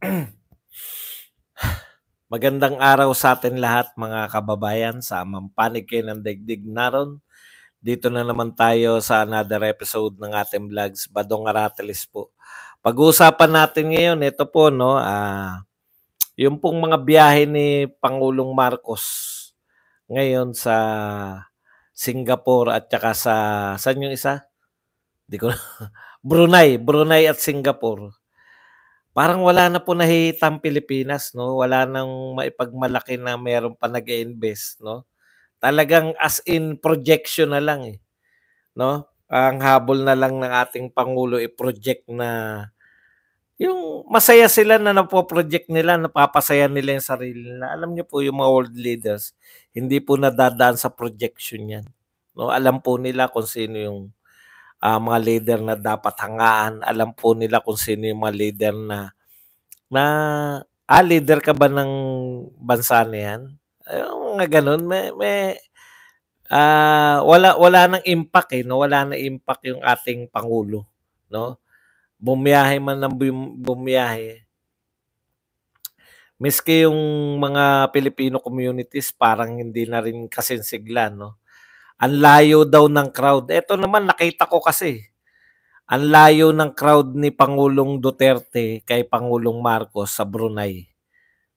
Magandang araw sa atin lahat mga kababayan sa Mampanig kayo ng Digdig Naron. Dito na naman tayo sa another episode ng ating vlogs, Badong Aratelis po. Pag-uusapan natin ngayon, ito po no, uh, yung pong mga biyahe ni Pangulong Marcos ngayon sa Singapore at saka sa, saan yung isa? Di ko Brunei, Brunei at Singapore parang wala na po nahihitang Pilipinas, no? Wala nang maipagmalaki na meron pa nag invest no? Talagang as in projection na lang, eh. No? Ang habol na lang ng ating Pangulo i-project na yung masaya sila na napoproject nila, napapasaya nila yung sarili nila. Alam niyo po, yung mga world leaders, hindi po nadadaan sa projection yan. No? Alam po nila kung sino yung uh, mga leader na dapat hangaan. Alam po nila kung sino yung mga leader na na ah, leader ka ba ng bansa na yan? Yung mga ganun, may, may uh, wala wala nang impact eh, no? Wala na impact yung ating pangulo, no? Bumiyahe man ng bumiyahe. Miski yung mga Filipino communities parang hindi na rin kasinsigla, no? Ang layo daw ng crowd. Ito naman, nakita ko kasi. Ang layo ng crowd ni Pangulong Duterte kay Pangulong Marcos sa Brunei.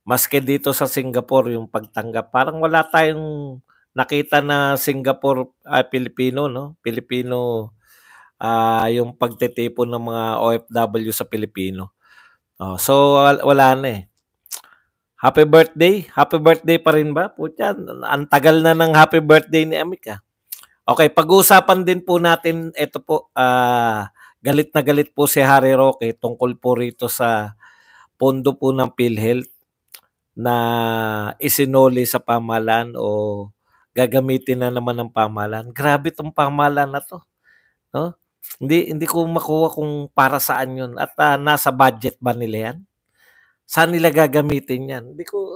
Maski dito sa Singapore, yung pagtanggap. Parang wala tayong nakita na Singapore, uh, Pilipino, no? Pilipino, uh, yung pagtitipon ng mga OFW sa Pilipino. Oh, so, wala na eh. Happy birthday? Happy birthday pa rin ba? Putya, ang tagal na ng happy birthday ni Amika. Okay, pag-uusapan din po natin ito po uh, galit na galit po si Harry Roque tungkol po rito sa pondo po ng PhilHealth na isinoli sa pamalan o gagamitin na naman ng pamalan. Grabe tong pamalan na to. No? Hindi hindi ko makuha kung para saan 'yon at uh, nasa budget ba nila 'yan? Saan nila gagamitin 'yan? Hindi ko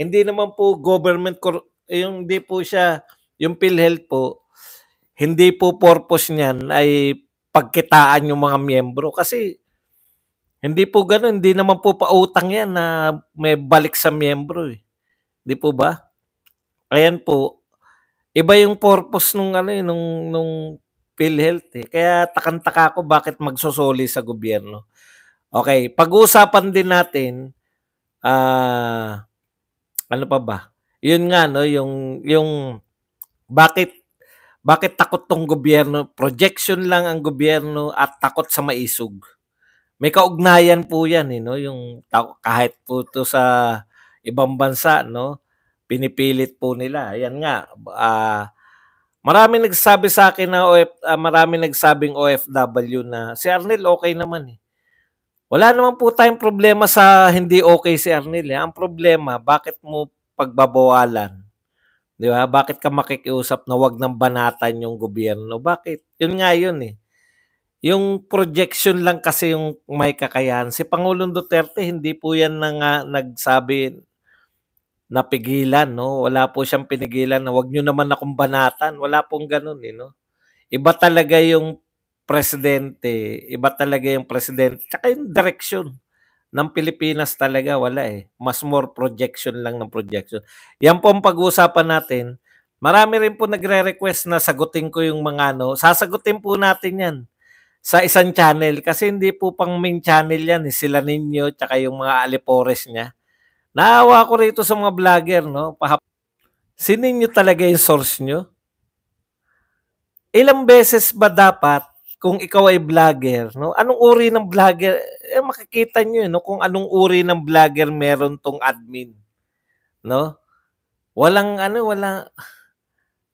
hindi naman po government yung hindi po siya yung PhilHealth po hindi po purpose niyan ay pagkitaan yung mga miyembro kasi hindi po ganoon, hindi naman po pautang yan na may balik sa miyembro eh. Hindi po ba? Ayan po, iba yung purpose nung ano eh, nung, nung PhilHealth eh. Kaya takantaka ako bakit magsosoli sa gobyerno. Okay, pag-uusapan din natin, ah, uh, ano pa ba? Yun nga, no, yung, yung, bakit bakit takot tong gobyerno? Projection lang ang gobyerno at takot sa maisog. May kaugnayan po 'yan eh, no? yung kahit po to sa ibang bansa no pinipilit po nila. Ayan nga uh, marami nagsabi sa akin na OF, uh, ah, marami nagsabing OFW na si Arnel okay naman eh. Wala naman po tayong problema sa hindi okay si Arnel. Eh. Ang problema, bakit mo pagbabawalan Di ba? Bakit ka makikiusap na wag nang banatan yung gobyerno? Bakit? Yun nga yun eh. Yung projection lang kasi yung may kakayahan. Si Pangulong Duterte, hindi po yan na nga nagsabi napigilan, no? Wala po siyang pinigilan na wag nyo naman akong banatan. Wala pong ganun, eh, no? Iba talaga yung presidente, iba talaga yung presidente, tsaka yung direksyon ng Pilipinas talaga wala eh. Mas more projection lang ng projection. Yan po ang pag-uusapan natin. Marami rin po nagre-request na sagutin ko yung mga ano. Sasagutin po natin yan sa isang channel kasi hindi po pang main channel yan. Eh. Sila ninyo tsaka yung mga alipores niya. Naawa ko rito sa mga vlogger, no? Pahap Sinin nyo talaga yung source nyo? Ilang beses ba dapat kung ikaw ay vlogger, no? Anong uri ng vlogger? Eh, makikita niyo eh, no kung anong uri ng vlogger meron tong admin. No? Walang ano, wala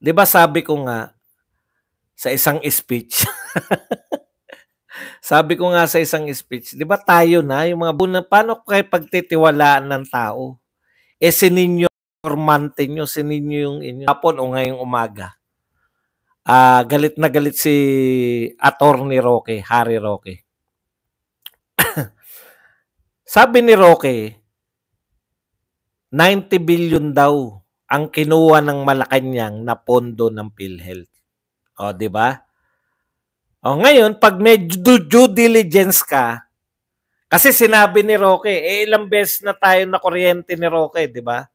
'Di ba sabi ko nga sa isang speech. sabi ko nga sa isang speech, 'di ba tayo na yung mga buwan paano kay pagtitiwalaan ng tao? Eh sininyo, ormante nyo, sininyo yung inyo. Hapon o ngayong umaga uh, galit na galit si Attorney Rocky, Harry Rocky. Sabi ni Rocky, 90 billion daw ang kinuha ng Malacanang na pondo ng PhilHealth. O, di ba? O, ngayon, pag medyo due, due diligence ka, kasi sinabi ni Roque, eh ilang beses na tayo na kuryente ni Roque, di ba?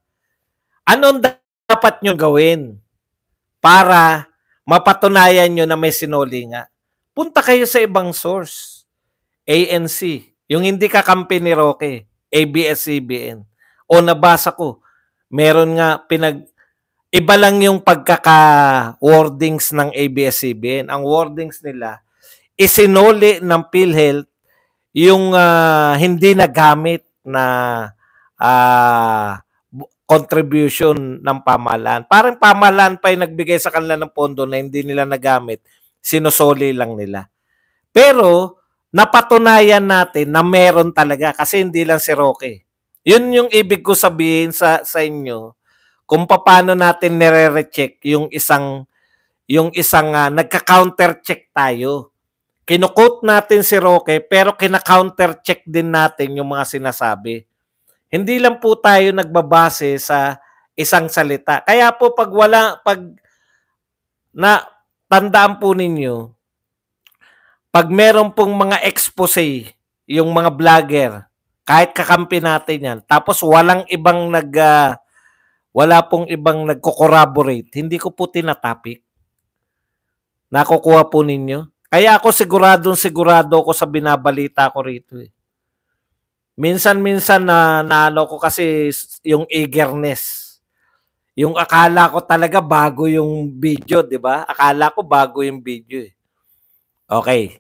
Anong dapat nyo gawin para mapatunayan nyo na may sinuli nga, punta kayo sa ibang source. ANC, yung hindi ka kakampi ni Roque, ABS-CBN. O nabasa ko, meron nga pinag... Iba lang yung pagkaka-wordings ng ABS-CBN. Ang wordings nila, isinuli ng PhilHealth yung uh, hindi nagamit na uh, contribution ng pamahalaan. Parang pamahalaan pa yung nagbigay sa kanila ng pondo na hindi nila nagamit. Sinusoli lang nila. Pero, napatunayan natin na meron talaga kasi hindi lang si Roque. Yun yung ibig ko sabihin sa, sa inyo kung paano natin nire-recheck yung isang yung isang uh, ah, nagka countercheck tayo. Kinukot natin si Roque pero kina countercheck din natin yung mga sinasabi. Hindi lang po tayo nagbabase sa isang salita. Kaya po pag wala, pag na tandaan po ninyo, pag meron pong mga expose, yung mga vlogger, kahit kakampi natin yan, tapos walang ibang nag, uh, wala pong ibang nagko-corroborate, hindi ko po tinatapik. Nakukuha po ninyo. Kaya ako siguradong sigurado ako sa binabalita ko rito eh. Minsan-minsan na nalo ko kasi yung eagerness. Yung akala ko talaga bago yung video, 'di ba? Akala ko bago yung video eh. Okay.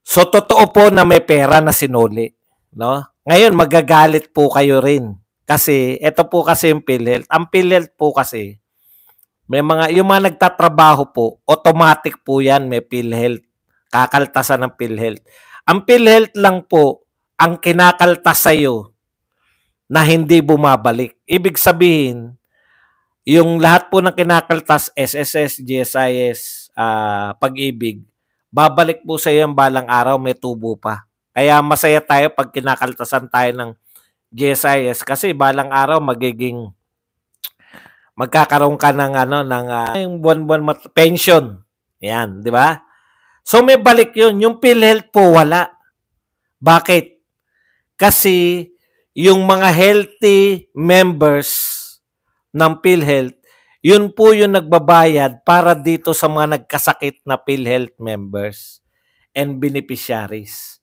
So totoo po na may pera na sinuli, no? Ngayon magagalit po kayo rin kasi ito po kasi yung PhilHealth. Ang PhilHealth po kasi may mga yung mga nagtatrabaho po, automatic po 'yan may PhilHealth. Kakaltasan ng PhilHealth. Ang PhilHealth lang po ang kinakaltas sa iyo na hindi bumabalik. Ibig sabihin, yung lahat po ng kinakaltas, SSS, GSIS, uh, ah, pag-ibig, babalik po sa iyo ang balang araw, may tubo pa. Kaya masaya tayo pag kinakaltasan tayo ng GSIS kasi balang araw magiging magkakaroon ka ng ano ng uh, yung buwan-buwan pension. Yan, di ba? So may balik 'yun. Yung PhilHealth po wala. Bakit? Kasi yung mga healthy members ng PhilHealth, yun po yung nagbabayad para dito sa mga nagkasakit na PhilHealth members and beneficiaries.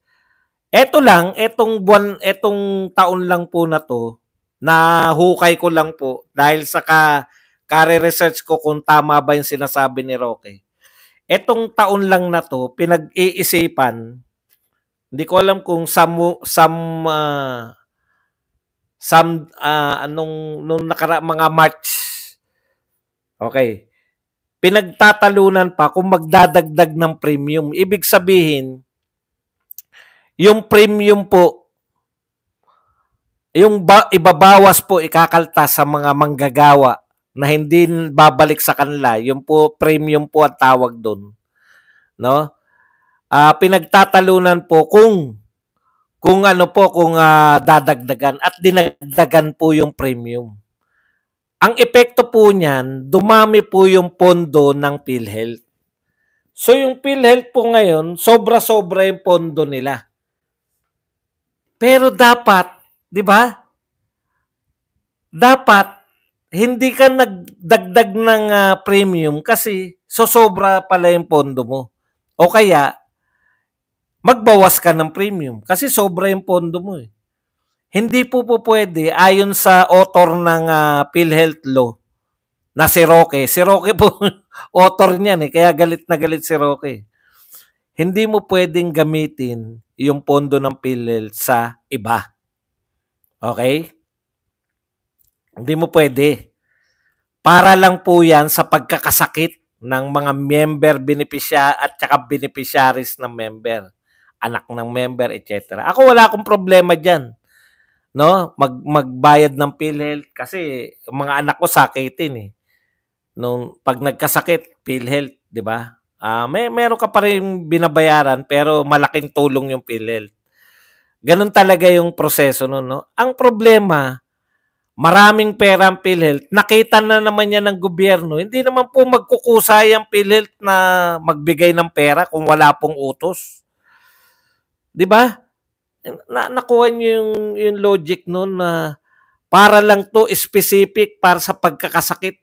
Ito lang, etong buwan, etong taon lang po na to, na hukay ko lang po dahil sa ka, kare research ko kung tama ba yung sinasabi ni Roque. Etong taon lang na to, pinag-iisipan hindi ko alam kung some some uh, some uh, anong nung nakara mga March. Okay. Pinagtatalunan pa kung magdadagdag ng premium. Ibig sabihin, yung premium po yung ba- ibabawas po ikakaltas sa mga manggagawa na hindi babalik sa kanila. Yung po premium po ang tawag doon. No? uh, pinagtatalunan po kung kung ano po kung uh, dadagdagan at dinagdagan po yung premium. Ang epekto po niyan, dumami po yung pondo ng PhilHealth. So yung PhilHealth po ngayon, sobra-sobra yung pondo nila. Pero dapat, 'di ba? Dapat hindi ka nagdagdag ng uh, premium kasi so sobra pala yung pondo mo. O kaya magbawas ka ng premium kasi sobra yung pondo mo eh. Hindi po po pwede ayon sa author ng uh, PhilHealth law na si Roque. Si Roque po author niyan eh, kaya galit na galit si Roque. Hindi mo pwedeng gamitin yung pondo ng PhilHealth sa iba. Okay? Hindi mo pwede. Para lang po yan sa pagkakasakit ng mga member beneficiary at saka beneficiaries ng member anak ng member, etc. Ako wala akong problema diyan. No? Mag magbayad ng PhilHealth kasi mga anak ko sakitin eh. Nung pag nagkasakit, PhilHealth, 'di ba? Uh, may meron ka pa rin binabayaran pero malaking tulong yung PhilHealth. Ganun talaga yung proseso no, no? Ang problema, maraming pera ang PhilHealth, nakita na naman yan ng gobyerno. Hindi naman po magkukusay ang PhilHealth na magbigay ng pera kung wala pong utos. 'Di ba? Na, nakuha niyo yung yung logic noon na para lang to specific para sa pagkakasakit.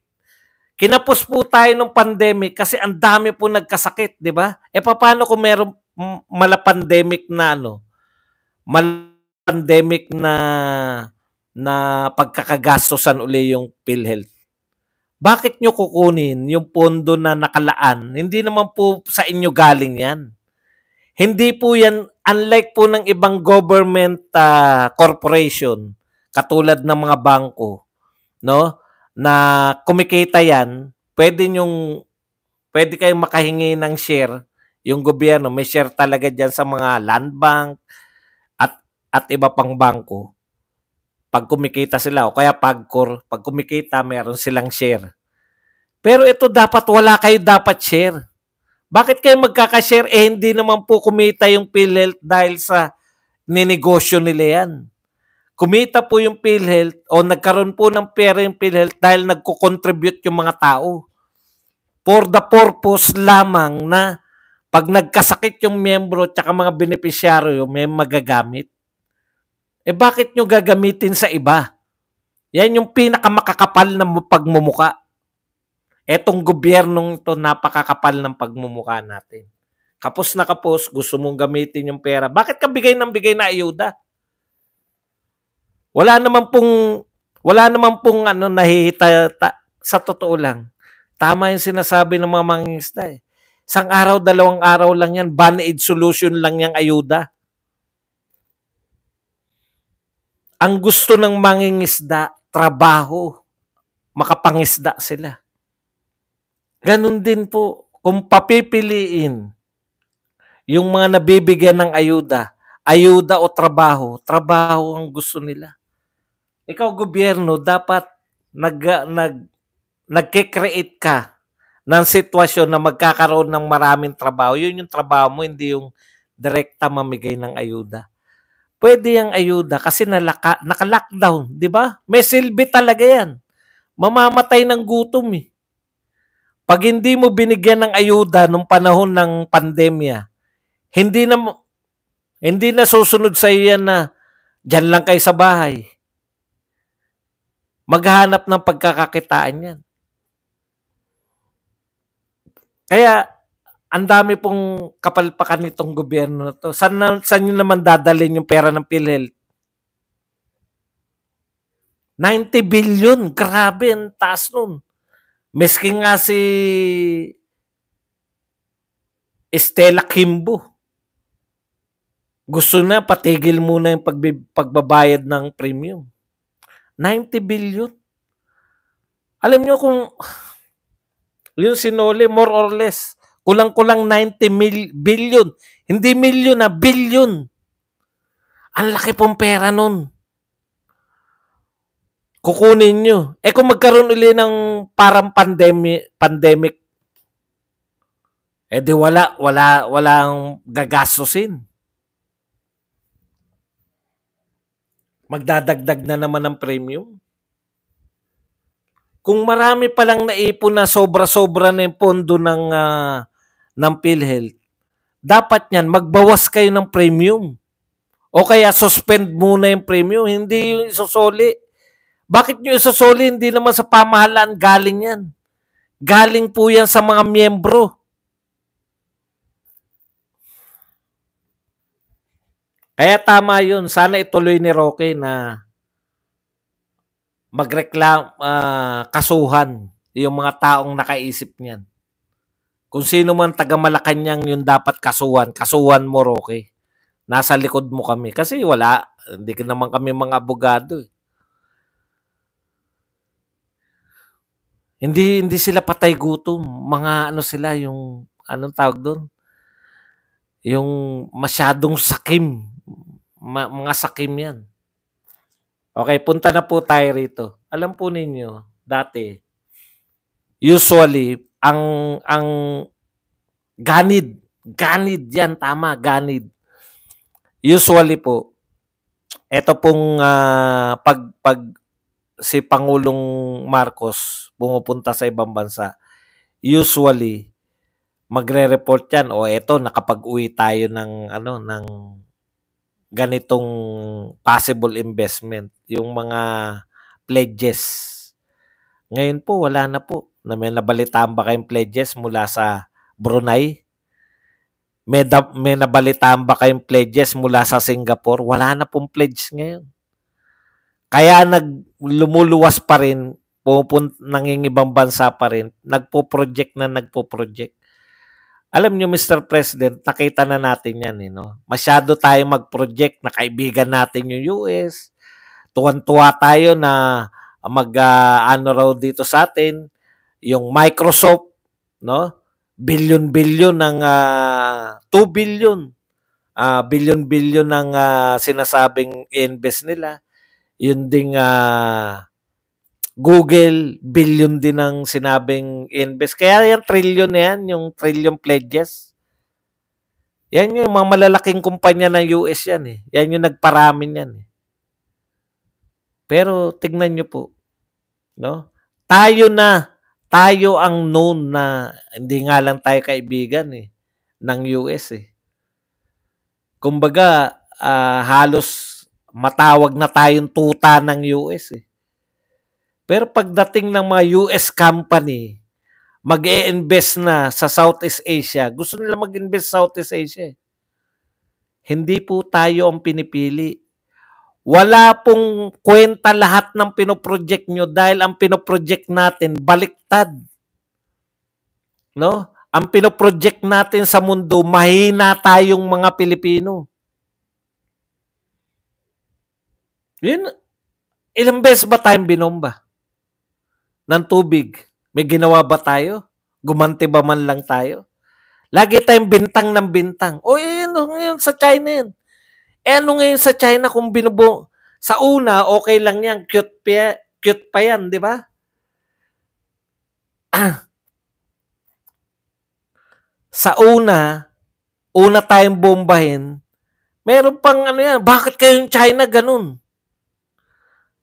Kinapos po tayo ng pandemic kasi ang dami po nagkasakit, 'di ba? E paano kung meron malapandemic na ano? Mal pandemic na na pagkakagastosan uli yung PhilHealth. Bakit nyo kukunin yung pondo na nakalaan? Hindi naman po sa inyo galing yan. Hindi po yan, unlike po ng ibang government uh, corporation, katulad ng mga bangko, no? na kumikita yan, pwede yung pwede kayong makahingi ng share yung gobyerno may share talaga diyan sa mga land bank at at iba pang bangko pag kumikita sila o kaya pag pag kumikita meron silang share pero ito dapat wala kayo dapat share bakit kayo magkakashare? Eh, hindi naman po kumita yung PhilHealth dahil sa ninegosyo nila yan. Kumita po yung PhilHealth o nagkaroon po ng pera yung PhilHealth dahil nagko-contribute yung mga tao. For the purpose lamang na pag nagkasakit yung miyembro at mga benepisyaryo, may magagamit. Eh bakit nyo gagamitin sa iba? Yan yung pinakamakakapal na pagmumuka. Etong gobyernong to napakakapal ng pagmumukha natin. Kapos na kapos, gusto mong gamitin yung pera. Bakit ka bigay ng bigay na ayuda? Wala naman pong wala naman pong ano nahihita ta, sa totoo lang. Tama yung sinasabi ng mga mangingista eh. Isang araw, dalawang araw lang yan, band-aid solution lang yung ayuda. Ang gusto ng mangingisda, trabaho. Makapangisda sila. Ganun din po, kung papipiliin yung mga nabibigyan ng ayuda, ayuda o trabaho, trabaho ang gusto nila. Ikaw gobyerno, dapat nag, nag, nagke-create ka ng sitwasyon na magkakaroon ng maraming trabaho. Yun yung trabaho mo, hindi yung direkta mamigay ng ayuda. Pwede yung ayuda kasi nalaka, naka-lockdown, di ba? May silbi talaga yan. Mamamatay ng gutom eh. Pag hindi mo binigyan ng ayuda nung panahon ng pandemya, hindi na hindi na susunod sa iyo yan na diyan lang kay sa bahay. Maghanap ng pagkakakitaan yan. Kaya ang dami pong kapalpakan nitong gobyerno na to. Saan, na, saan nyo naman dadalhin yung pera ng PhilHealth? 90 billion. Grabe, ang taas nun. Meskin nga si Estela Kimbo. Gusto na patigil muna yung pagbabayad ng premium. 90 billion. Alam nyo kung yung sinole, more or less, kulang-kulang 90 mil- billion. Hindi million na ah, billion. Ang laki pong pera nun kukunin nyo. Eh kung magkaroon uli ng parang pandemic, pandemic eh di wala, wala, walang gagastusin. Magdadagdag na naman ng premium. Kung marami pa lang naipon na sobra-sobra na yung pondo ng, uh, ng PhilHealth, dapat niyan, magbawas kayo ng premium. O kaya suspend muna yung premium, hindi yung isusoli bakit nyo isasoli? Hindi naman sa pamahalaan galing yan. Galing po yan sa mga miyembro. Kaya tama yun. Sana ituloy ni Roque na magreklam, uh, ah, kasuhan yung mga taong nakaisip niyan. Kung sino man taga Malacanang yung dapat kasuhan, kasuhan mo Roque. Nasa likod mo kami. Kasi wala, hindi naman kami mga abogado. Eh. Hindi hindi sila patay gutom, mga ano sila yung anong tawag doon? Yung masyadong sakim, Ma, mga sakim 'yan. Okay, punta na po tayo rito. Alam po ninyo, dati usually ang ang ganid, ganid 'yan tama, ganid. Usually po ito pong uh, pag pag si Pangulong Marcos pumupunta sa ibang bansa, usually magre-report 'yan o eto nakapag-uwi tayo ng ano ng ganitong possible investment, yung mga pledges. Ngayon po wala na po. Na may nabalitaan ba kayong pledges mula sa Brunei? May, may nabalitaan ba kayong pledges mula sa Singapore? Wala na pong pledge ngayon. Kaya nag lumuluwas pa rin, pupun ibang bansa pa rin, nagpo-project na nagpo-project. Alam niyo Mr. President, nakita na natin 'yan eh, no? Masyado tayong mag-project na kaibigan natin yung US. Tuwan-tuwa tayo na mag uh, ano raw dito sa atin yung Microsoft, no? Billion-billion ng uh, ah, 2 billion. Uh, ah, billion-billion ng uh, sinasabing invest nila yun ding uh, Google, billion din ang sinabing invest. Kaya yung trillion na yan, yung trillion pledges. Yan yung mga malalaking kumpanya ng US yan eh. Yan yung nagparamin yan eh. Pero tignan nyo po. No? Tayo na, tayo ang known na hindi nga lang tayo kaibigan eh ng US eh. Kumbaga, uh, halos matawag na tayong tuta ng US eh. Pero pagdating ng mga US company, mag invest na sa Southeast Asia, gusto nila mag-invest sa Southeast Asia. Eh. Hindi po tayo ang pinipili. Wala pong kwenta lahat ng pinoproject nyo dahil ang pinoproject natin baliktad. No? Ang pinoproject natin sa mundo, mahina tayong mga Pilipino. Yun, ilang beses ba tayong binomba? Nang tubig? May ginawa ba tayo? Gumanti ba man lang tayo? Lagi tayong bintang ng bintang. O eh, ano ngayon sa China yun. Eh ano ngayon sa China kung binubo? Sa una, okay lang yan. Cute pa, cute pa yan, di ba? Ah. Sa una, una tayong bombahin, meron pang ano yan, bakit kayong China ganun?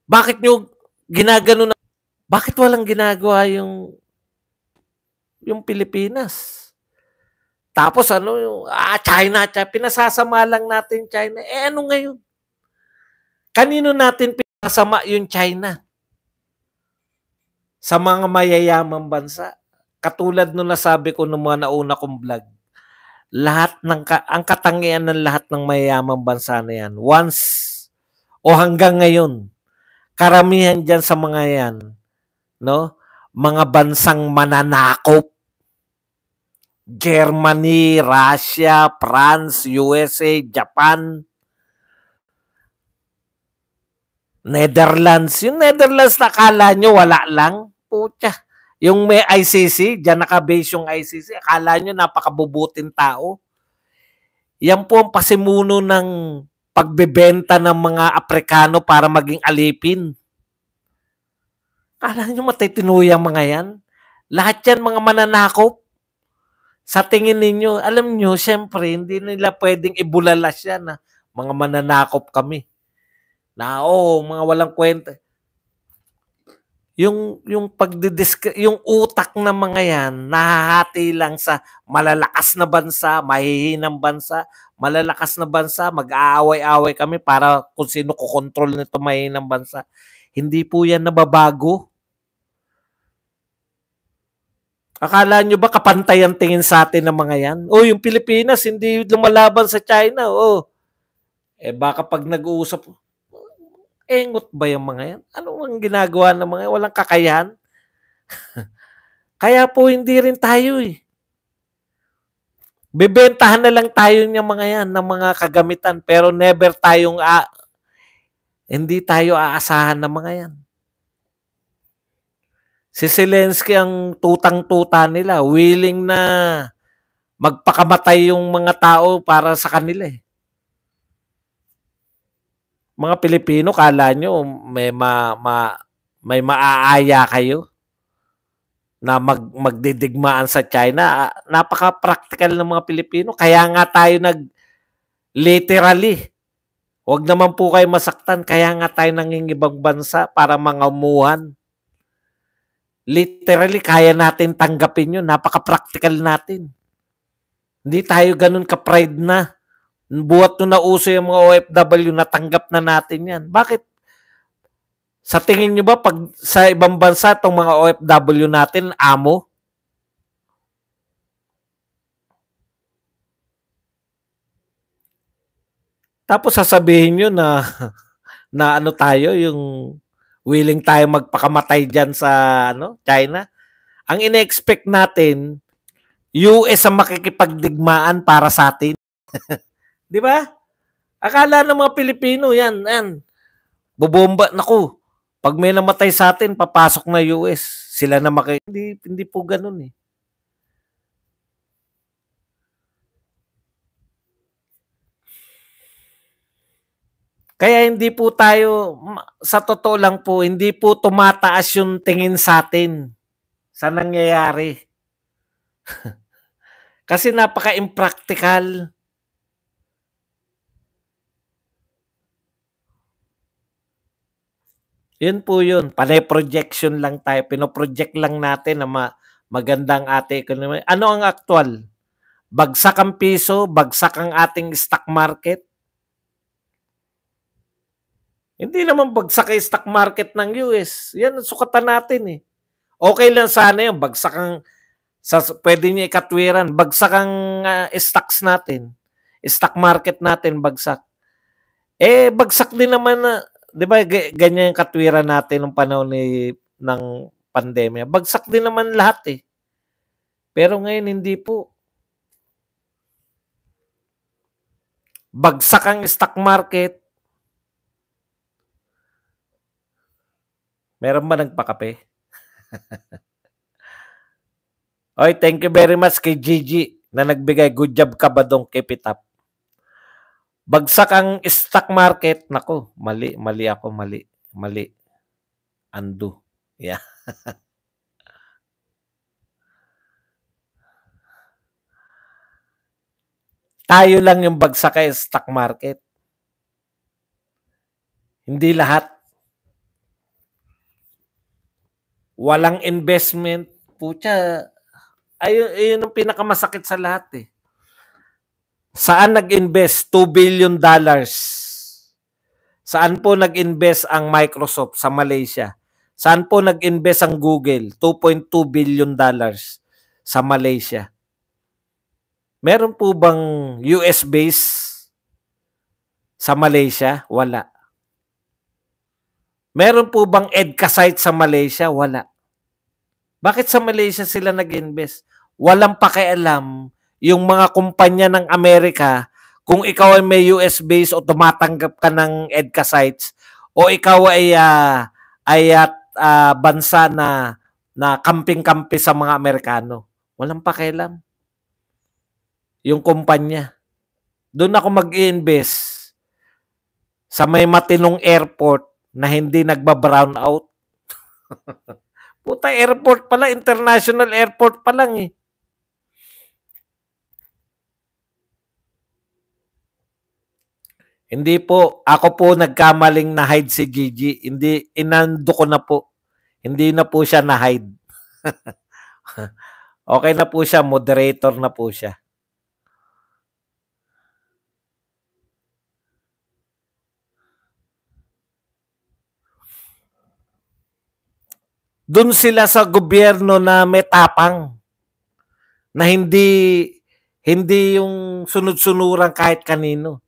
Bakit nyo ginagano na? Bakit walang ginagawa yung yung Pilipinas? Tapos ano yung, ah, China, China, pinasasama lang natin China. Eh ano ngayon? Kanino natin pinasama yung China? Sa mga mayayamang bansa. Katulad nung nasabi ko nung mga nauna kong vlog lahat ng ang katangian ng lahat ng mayayamang bansa na yan once o hanggang ngayon karamihan diyan sa mga yan, no? Mga bansang mananakop. Germany, Russia, France, USA, Japan, Netherlands. Yung Netherlands nakala nyo wala lang. Pucha. Yung may ICC, dyan nakabase yung ICC, akala nyo napakabubuting tao. Yan po ang pasimuno ng pagbebenta ng mga Aprikano para maging alipin. Kala nyo matitinuy mga yan? Lahat yan mga mananakop. Sa tingin ninyo, alam nyo, syempre, hindi nila pwedeng ibulalas yan na ah. mga mananakop kami. Na, oh, mga walang kwenta yung yung pagdidisc yung utak ng mga yan nahahati lang sa malalakas na bansa, mahihinang bansa, malalakas na bansa, mag-aaway-away kami para kung sino kokontrol nito mahihinang bansa. Hindi po yan nababago. Akala nyo ba kapantay ang tingin sa atin ng mga yan? O oh, yung Pilipinas hindi lumalaban sa China, o. Oh. Eh baka pag nag-uusap, Engot ba yung mga yan? Ano ang ginagawa ng mga yan? Walang kakayahan? Kaya po hindi rin tayo eh. Bebentahan na lang tayo ng mga yan, ng mga kagamitan, pero never tayong, a- hindi tayo aasahan ng mga yan. Si Zelensky ang tutang-tuta nila, willing na magpakamatay yung mga tao para sa kanila eh mga Pilipino, kala nyo may, ma, ma, may maaaya kayo na mag, magdidigmaan sa China. Ah, napaka-practical ng mga Pilipino. Kaya nga tayo nag literally Huwag naman po kayo masaktan, kaya nga tayo nangingibang bansa para mangamuhan. Literally, kaya natin tanggapin yun. Napaka-practical natin. Hindi tayo ganun ka-pride na. Buhat nung nauso yung mga OFW, natanggap na natin yan. Bakit? Sa tingin nyo ba, pag sa ibang bansa, itong mga OFW natin, amo? Tapos sasabihin nyo na, na ano tayo, yung willing tayo magpakamatay dyan sa ano, China. Ang ine-expect natin, US ang makikipagdigmaan para sa atin. Di ba? Akala ng mga Pilipino yan, yan. Bobomba, nako. Pag may namatay sa atin, papasok na US. Sila na maki... Hindi, hindi po ganoon eh. Kaya hindi po tayo, sa totoo lang po, hindi po tumataas yung tingin sa atin sa nangyayari. Kasi napaka-impractical Yun po yun. Panay projection lang tayo. Pinoproject lang natin na ma- magandang ating ekonomiya. Ano ang aktual? Bagsak ang piso, bagsak ang ating stock market. Hindi naman bagsak ang stock market ng US. Yan ang sukatan natin eh. Okay lang sana yung bagsak ang sa pwede niya ikatwiran, bagsak ang uh, stocks natin. Stock market natin bagsak. Eh bagsak din naman na uh, 'di ba ganyan yung katwiran natin nung panahon ni ng pandemya. Bagsak din naman lahat eh. Pero ngayon hindi po. Bagsak ang stock market. Meron ba nagpakape? Oy, thank you very much kay Gigi na nagbigay. Good job ka ba dong? Keep it up. Bagsak ang stock market. Nako, mali, mali ako, mali, mali. Undo. Yeah. Tayo lang yung bagsak kay stock market. Hindi lahat. Walang investment. Pucha, ayun, ayun ang pinakamasakit sa lahat eh. Saan nag-invest 2 billion dollars? Saan po nag-invest ang Microsoft sa Malaysia? Saan po nag-invest ang Google? 2.2 billion dollars sa Malaysia. Meron po bang US base sa Malaysia? Wala. Meron po bang EDCA site sa Malaysia? Wala. Bakit sa Malaysia sila nag-invest? Walang pakialam yung mga kumpanya ng Amerika, kung ikaw ay may US base o tumatanggap ka ng EDCA sites o ikaw ay uh, ay at uh, bansa na na kamping-kampi sa mga Amerikano. Walang pakialam. Yung kumpanya. Doon ako mag-invest sa may matinong airport na hindi nagba-brown out. Puta, airport pala, international airport pa lang eh. Hindi po, ako po nagkamaling na-hide si Gigi. Hindi, inando ko na po. Hindi na po siya na-hide. okay na po siya, moderator na po siya. Doon sila sa gobyerno na may tapang na hindi hindi yung sunod-sunuran kahit kanino.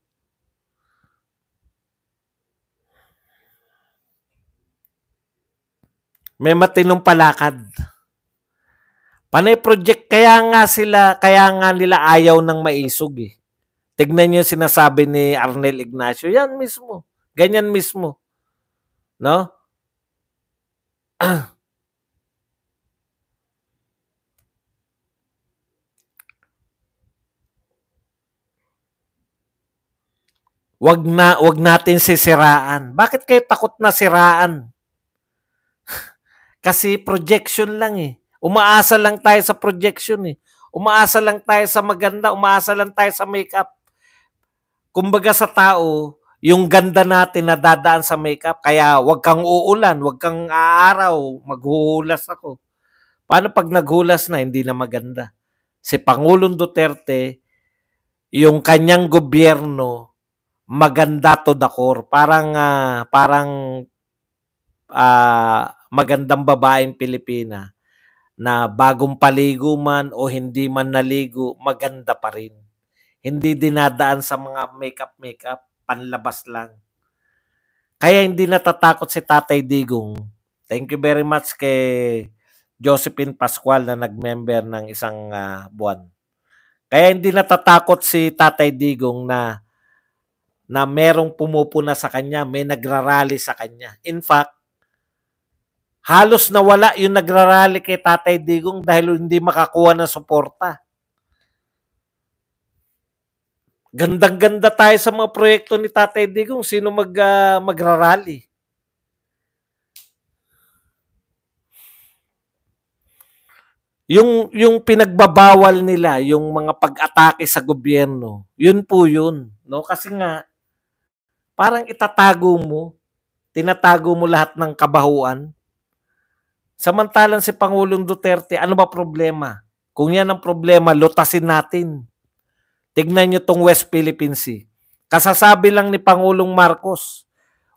May matinong palakad. Panay project, kaya nga sila, kaya nga nila ayaw ng maisog eh. Tignan niyo sinasabi ni Arnel Ignacio, yan mismo. Ganyan mismo. No? wag na wag natin sisiraan. Bakit kayo takot na siraan? Kasi projection lang eh. Umaasa lang tayo sa projection eh. Umaasa lang tayo sa maganda, umaasa lang tayo sa makeup. Kumbaga sa tao, yung ganda natin na dadaan sa makeup, kaya wag kang uulan, wag kang aaraw, maghuhulas ako. Paano pag naghulas na, hindi na maganda? Si Pangulong Duterte, yung kanyang gobyerno, maganda to the core. Parang, uh, parang uh, magandang babaeng Pilipina na bagong paligo man o hindi man naligo, maganda pa rin. Hindi dinadaan sa mga makeup-makeup, panlabas lang. Kaya hindi natatakot si Tatay Digong. Thank you very much kay Josephine Pascual na nag-member ng isang uh, buwan. Kaya hindi natatakot si Tatay Digong na na merong pumupuna sa kanya, may nagrarally sa kanya. In fact, halos nawala yung nagrarally kay Tatay Digong dahil hindi makakuha ng suporta. Gandang-ganda tayo sa mga proyekto ni Tatay Digong. Sino mag, uh, magrarally? Yung, yung pinagbabawal nila, yung mga pag-atake sa gobyerno, yun po yun. No? Kasi nga, parang itatago mo, tinatago mo lahat ng kabahuan, Samantalang si Pangulong Duterte, ano ba problema? Kung yan ang problema, lutasin natin. Tignan nyo tong West Philippine Sea. Kasasabi lang ni Pangulong Marcos,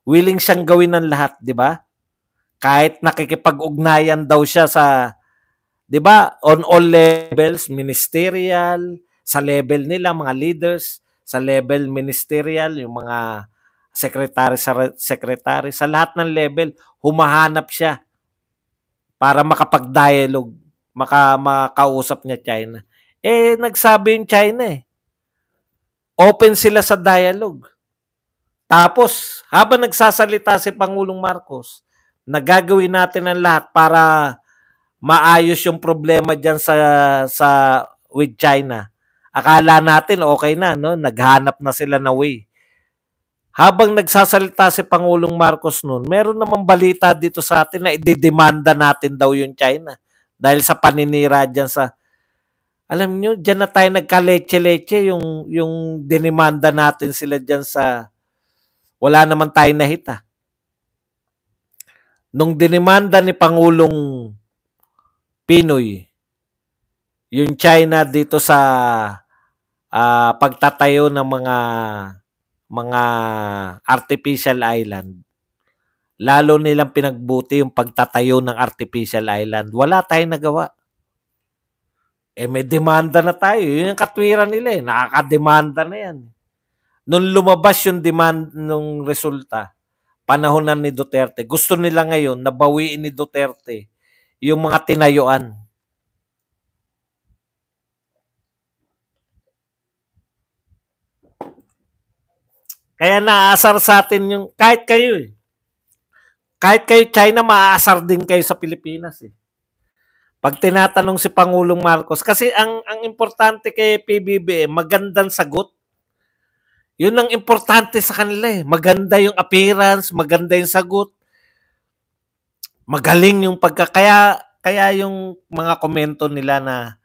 willing siyang gawin ng lahat, di ba? Kahit nakikipag-ugnayan daw siya sa, di ba, on all levels, ministerial, sa level nila, mga leaders, sa level ministerial, yung mga secretary, sa, secretary, sa lahat ng level, humahanap siya para makapag-dialogue, maka, makausap niya China. Eh, nagsabi yung China eh. Open sila sa dialogue. Tapos, habang nagsasalita si Pangulong Marcos, nagagawin natin ang lahat para maayos yung problema diyan sa sa with China. Akala natin okay na no, naghanap na sila na way habang nagsasalita si Pangulong Marcos noon, meron namang balita dito sa atin na idedemanda natin daw yung China dahil sa paninira diyan sa alam niyo, diyan na tayo nagkaleche-leche yung yung dinimanda natin sila diyan sa wala naman tayo nahita. Nung dinimanda ni Pangulong Pinoy yung China dito sa uh, pagtatayo ng mga mga artificial island, lalo nilang pinagbuti yung pagtatayo ng artificial island. Wala tayong nagawa. Eh may demanda na tayo. Yun ang katwiran nila eh. Nakakademanda na yan. Nung lumabas yung demand nung resulta, panahon na ni Duterte, gusto nila ngayon nabawiin ni Duterte yung mga tinayuan Kaya naasar sa atin yung, kahit kayo eh. Kahit kayo China, maaasar din kayo sa Pilipinas eh. Pag tinatanong si Pangulong Marcos, kasi ang, ang importante kay PBB, eh, magandang sagot. Yun ang importante sa kanila eh. Maganda yung appearance, maganda yung sagot. Magaling yung pagka... Kaya, kaya yung mga komento nila na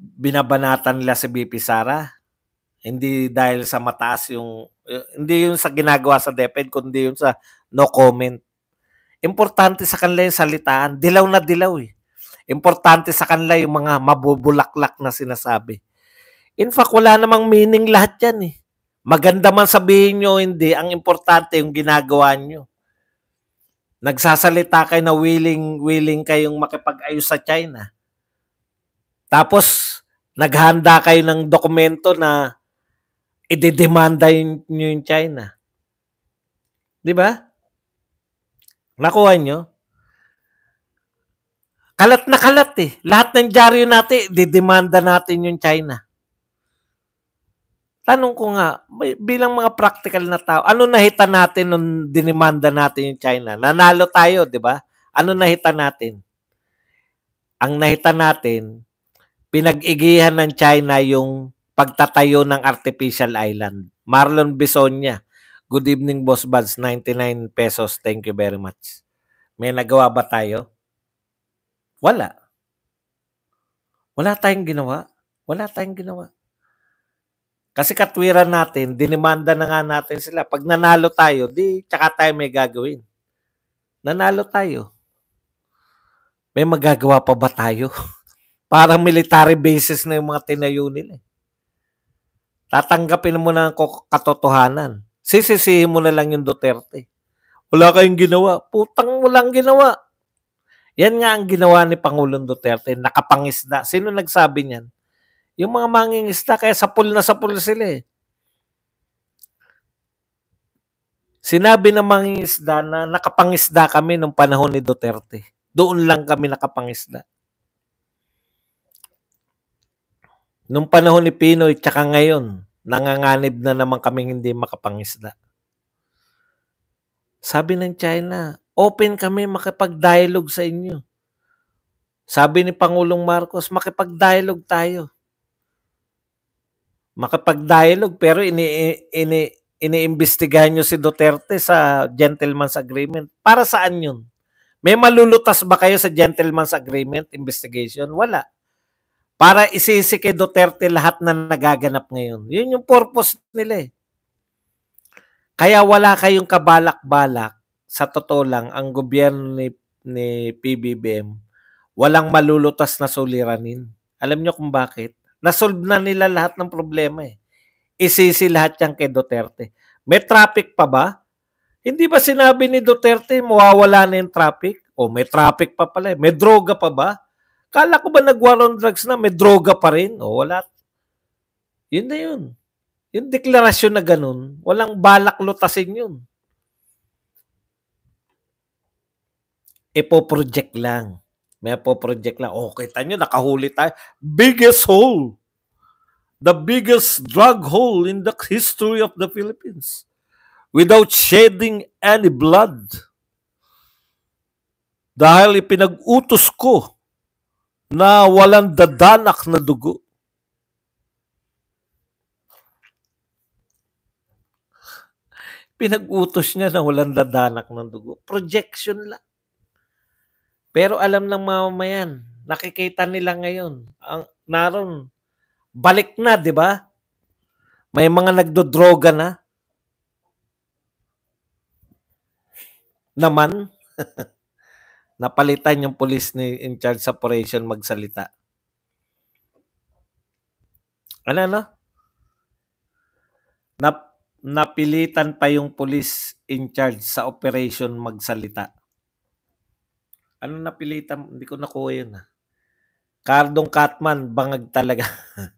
binabanatan nila si BP Sara, hindi dahil sa mataas yung hindi yun sa ginagawa sa DepEd, kundi yun sa no comment. Importante sa kanila yung salitaan. Dilaw na dilaw eh. Importante sa kanila yung mga mabubulaklak na sinasabi. In fact, wala namang meaning lahat yan eh. Maganda man sabihin nyo hindi, ang importante yung ginagawa nyo. Nagsasalita kayo na willing, willing kayong makipag-ayos sa China. Tapos, naghanda kayo ng dokumento na idedemanda yun, nyo yung China. Di ba? Nakuha nyo? Kalat na kalat eh. Lahat ng dyaryo natin, didemanda natin yung China. Tanong ko nga, bilang mga practical na tao, ano nahita natin nung dinimanda natin yung China? Nanalo tayo, di ba? Ano nahita natin? Ang nahita natin, pinag-igihan ng China yung pagtatayo ng artificial island. Marlon Bisonya. Good evening, Boss Buds. 99 pesos. Thank you very much. May nagawa ba tayo? Wala. Wala tayong ginawa. Wala tayong ginawa. Kasi katwiran natin, dinimanda na nga natin sila. Pag nanalo tayo, di tsaka tayo may gagawin. Nanalo tayo. May magagawa pa ba tayo? Parang military bases na yung mga tinayo nila. Eh. Tatanggapin mo na ang katotohanan. Sisisihin mo na lang yung Duterte. Wala kayong ginawa. Putang walang ginawa. Yan nga ang ginawa ni Pangulong Duterte. Nakapangisda. Sino nagsabi niyan? Yung mga mangingisda. Kaya sa pool na sa pool sila eh. Sinabi ng mangingisda na nakapangisda kami nung panahon ni Duterte. Doon lang kami nakapangisda. Nung panahon ni Pinoy, tsaka ngayon, nanganganib na naman kami hindi makapangisda. Sabi ng China, open kami makipag-dialogue sa inyo. Sabi ni Pangulong Marcos, makipag-dialogue tayo. Makipag-dialogue pero ini ini iniimbestigahan niyo si Duterte sa gentleman's agreement. Para saan 'yun? May malulutas ba kayo sa gentleman's agreement investigation? Wala para isisi kay Duterte lahat na nagaganap ngayon. Yun yung purpose nila eh. Kaya wala kayong kabalak-balak sa totoo lang ang gobyerno ni, ni PBBM walang malulutas na suliranin. Alam nyo kung bakit? Nasolve na nila lahat ng problema eh. Isisi lahat yan kay Duterte. May traffic pa ba? Hindi ba sinabi ni Duterte mawawala na yung traffic? O may traffic pa pala eh. May droga pa ba? Kala ko ba nag-war on drugs na may droga pa rin? O wala. Yun na yun. Yung deklarasyon na ganun, walang balak lutasin yun. Ipo-project lang. May po-project lang. Oh, kita nyo, nakahuli tayo. Biggest hole. The biggest drug hole in the history of the Philippines. Without shedding any blood. Dahil ipinag-utos ko na walang dadanak na dugo. Pinag-utos niya na walang dadanak ng dugo. Projection lang. Pero alam ng mamamayan, nakikita nila ngayon, ang naroon, balik na, di ba? May mga nagdodroga na. Naman. napalitan yung police ni in charge sa operation magsalita. Ano ano? Nap napilitan pa yung police in charge sa operation magsalita. Ano napilitan? Hindi ko nakuha yun. Ha? Ah. Cardong Catman, bangag talaga.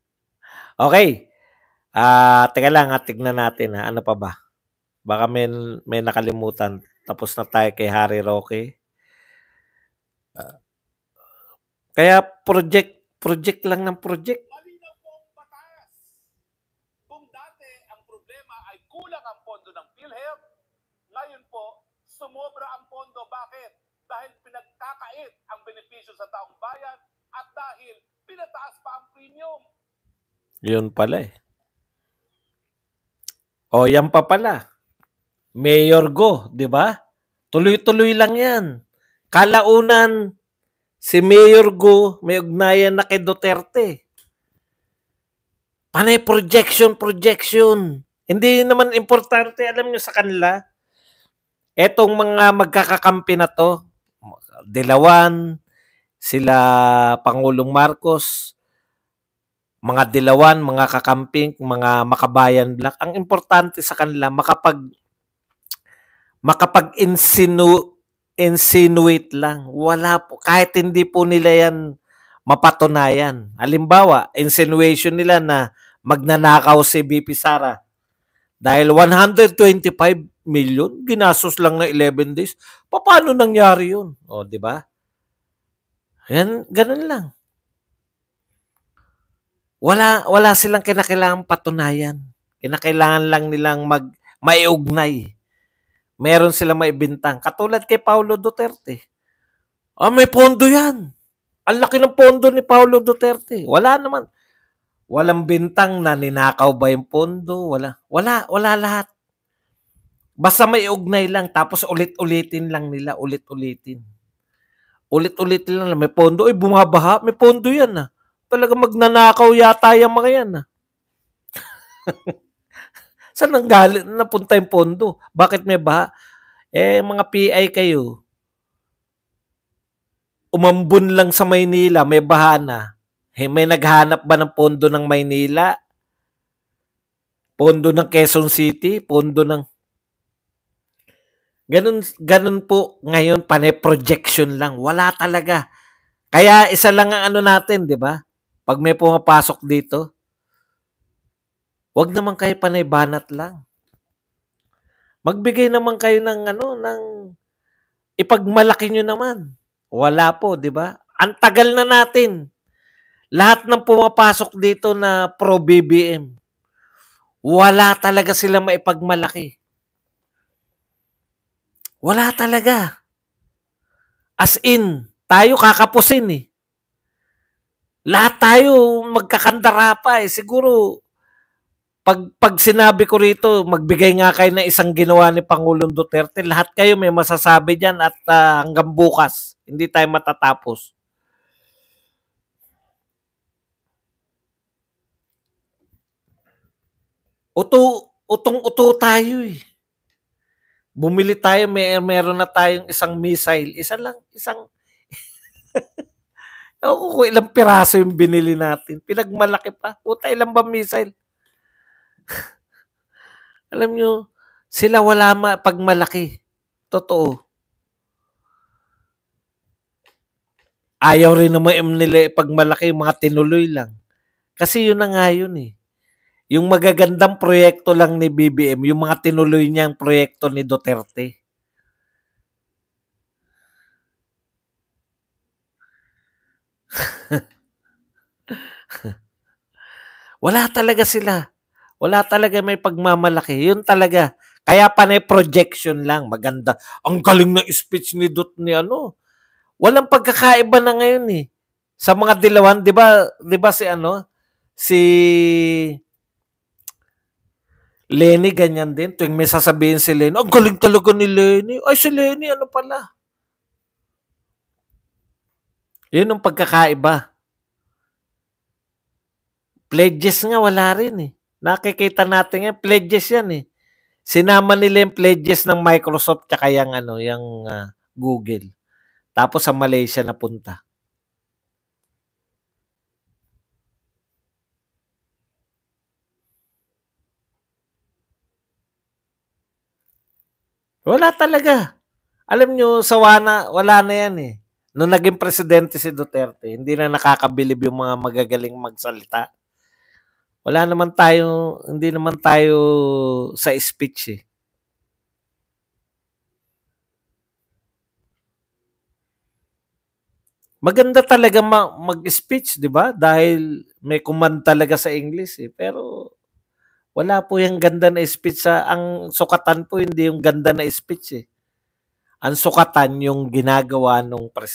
okay. Ah, uh, teka lang, ha, ah, tignan natin ha. Ah. Ano pa ba? Baka may, may nakalimutan. Tapos na tayo kay Harry Roque. Kaya project, project lang ng project. sumobra ang pondo. Bakit? Dahil pinagkakait ang benepisyo sa taong bayan at dahil pinataas pa ang premium. Yun pala eh. O yan pa pala. Mayor Go, di ba? Tuloy-tuloy lang yan. Kalaunan, Si Mayor Go, may ugnayan na kay Duterte. Panay projection, projection. Hindi naman importante, alam nyo sa kanila. Etong mga magkakakampi na to, Dilawan, sila Pangulong Marcos, mga Dilawan, mga kakamping, mga makabayan black. Ang importante sa kanila, makapag makapag-insinu insinuate lang. Wala po. Kahit hindi po nila yan mapatunayan. Halimbawa, insinuation nila na magnanakaw si BP Sara. Dahil 125 million, ginastos lang na 11 days. Paano nangyari yun? O, di ba? Yan, ganun lang. Wala, wala silang kinakailangan patunayan. Kinakailangan lang nilang mag, maiugnay meron silang maibintang. Katulad kay Paulo Duterte. Ah, may pondo yan. Ang laki ng pondo ni Paulo Duterte. Wala naman. Walang bintang na ninakaw ba yung pondo? Wala. Wala. Wala lahat. Basta may ugnay lang. Tapos ulit-ulitin lang nila. Ulit-ulitin. ulit ulitin lang. May pondo. Ay, bumabaha. May pondo yan. Ah. Talaga magnanakaw yata yung mga yan. Ah. Saan galing, napunta yung pondo? Bakit may baha? Eh, mga PI kayo, umambun lang sa Maynila, may baha na. Eh, may naghanap ba ng pondo ng Maynila? Pondo ng Quezon City? Pondo ng... Ganun, ganun po ngayon, pane-projection lang. Wala talaga. Kaya isa lang ang ano natin, di ba? Pag may pumapasok dito, Huwag naman kayo panay banat lang. Magbigay naman kayo ng ano, ng ipagmalaki nyo naman. Wala po, di ba? Ang tagal na natin. Lahat ng pumapasok dito na pro-BBM, wala talaga sila maipagmalaki. Wala talaga. As in, tayo kakapusin eh. Lahat tayo magkakandara pa eh. Siguro, pag, pag sinabi ko rito, magbigay nga kayo na isang ginawa ni Pangulong Duterte, lahat kayo may masasabi dyan at uh, hanggang bukas, hindi tayo matatapos. Uto, utong-uto tayo eh. Bumili tayo, may, meron na tayong isang missile. Isa lang, isang... Ako ko kung ilang piraso yung binili natin. Pinagmalaki pa. Puta, ilang ba missile? Alam nyo, sila wala ma pag malaki. Totoo. Ayaw rin naman nila eh, pag malaki, mga tinuloy lang. Kasi yun na nga yun eh. Yung magagandang proyekto lang ni BBM, yung mga tinuloy niyang proyekto ni Duterte. Wala talaga sila. Wala talaga may pagmamalaki. Yun talaga. Kaya pa panay projection lang. Maganda. Ang galing ng speech ni Dut ni ano. Walang pagkakaiba na ngayon eh. Sa mga dilawan, 'di ba? 'Di ba si ano? Si Lenny ganyan din. Tuwing may sasabihin si Lenny, ang galing talaga ni Lenny. Ay, si Lenny, ano pala? Yun ang pagkakaiba. Pledges nga, wala rin eh. Nakikita natin ngayon, pledges yan eh. Sinama nila yung pledges ng Microsoft tsaka yung, ano, yung uh, Google. Tapos sa Malaysia napunta. Wala talaga. Alam nyo, sawa na, wala na yan eh. Noong naging presidente si Duterte, hindi na nakakabilib yung mga magagaling magsalita wala naman tayo, hindi naman tayo sa speech eh. Maganda talaga mag-speech, di ba? Dahil may command talaga sa English eh. Pero wala po yung ganda na speech. Sa, ah. ang sukatan po hindi yung ganda na speech eh. Ang sukatan yung ginagawa ng presidente.